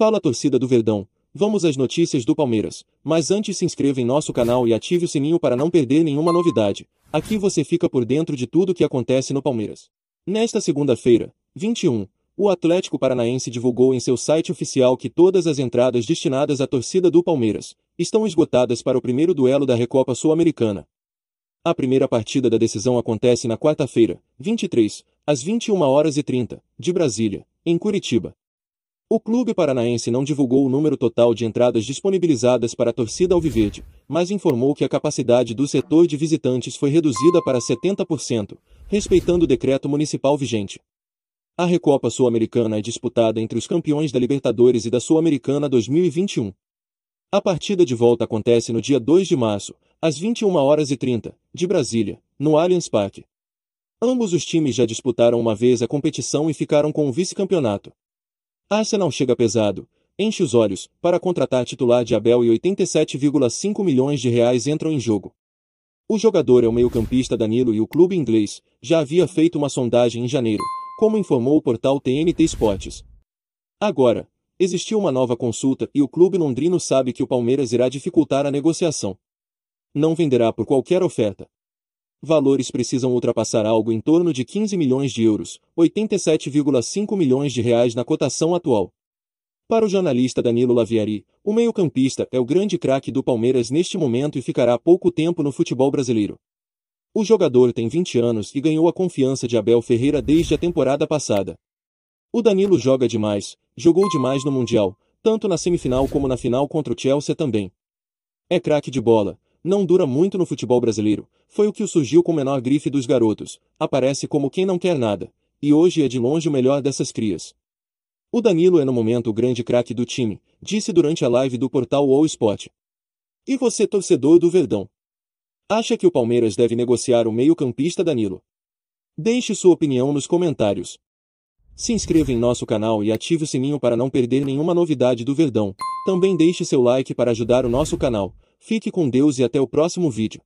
Fala torcida do Verdão, vamos às notícias do Palmeiras, mas antes se inscreva em nosso canal e ative o sininho para não perder nenhuma novidade. Aqui você fica por dentro de tudo o que acontece no Palmeiras. Nesta segunda-feira, 21, o Atlético Paranaense divulgou em seu site oficial que todas as entradas destinadas à torcida do Palmeiras estão esgotadas para o primeiro duelo da Recopa Sul-Americana. A primeira partida da decisão acontece na quarta-feira, 23, às 21 horas e 30, de Brasília, em Curitiba. O clube paranaense não divulgou o número total de entradas disponibilizadas para a torcida alviverde, mas informou que a capacidade do setor de visitantes foi reduzida para 70%, respeitando o decreto municipal vigente. A Recopa Sul-Americana é disputada entre os campeões da Libertadores e da Sul-Americana 2021. A partida de volta acontece no dia 2 de março, às 21 horas e 30, de Brasília, no Allianz Parque. Ambos os times já disputaram uma vez a competição e ficaram com o vice-campeonato. Arsenal ah, chega pesado, enche os olhos, para contratar titular de Abel e 87,5 milhões de reais entram em jogo. O jogador é o meio-campista Danilo e o clube inglês já havia feito uma sondagem em janeiro, como informou o portal TNT Esportes. Agora, existiu uma nova consulta e o clube londrino sabe que o Palmeiras irá dificultar a negociação. Não venderá por qualquer oferta valores precisam ultrapassar algo em torno de 15 milhões de euros, 87,5 milhões de reais na cotação atual. Para o jornalista Danilo Laviari, o meio-campista é o grande craque do Palmeiras neste momento e ficará pouco tempo no futebol brasileiro. O jogador tem 20 anos e ganhou a confiança de Abel Ferreira desde a temporada passada. O Danilo joga demais, jogou demais no Mundial, tanto na semifinal como na final contra o Chelsea também. É craque de bola, não dura muito no futebol brasileiro. Foi o que surgiu com o menor grife dos garotos. Aparece como quem não quer nada. E hoje é de longe o melhor dessas crias. O Danilo é no momento o grande craque do time, disse durante a live do portal All Sport. E você, torcedor do Verdão? Acha que o Palmeiras deve negociar o meio-campista Danilo? Deixe sua opinião nos comentários. Se inscreva em nosso canal e ative o sininho para não perder nenhuma novidade do Verdão. Também deixe seu like para ajudar o nosso canal. Fique com Deus e até o próximo vídeo.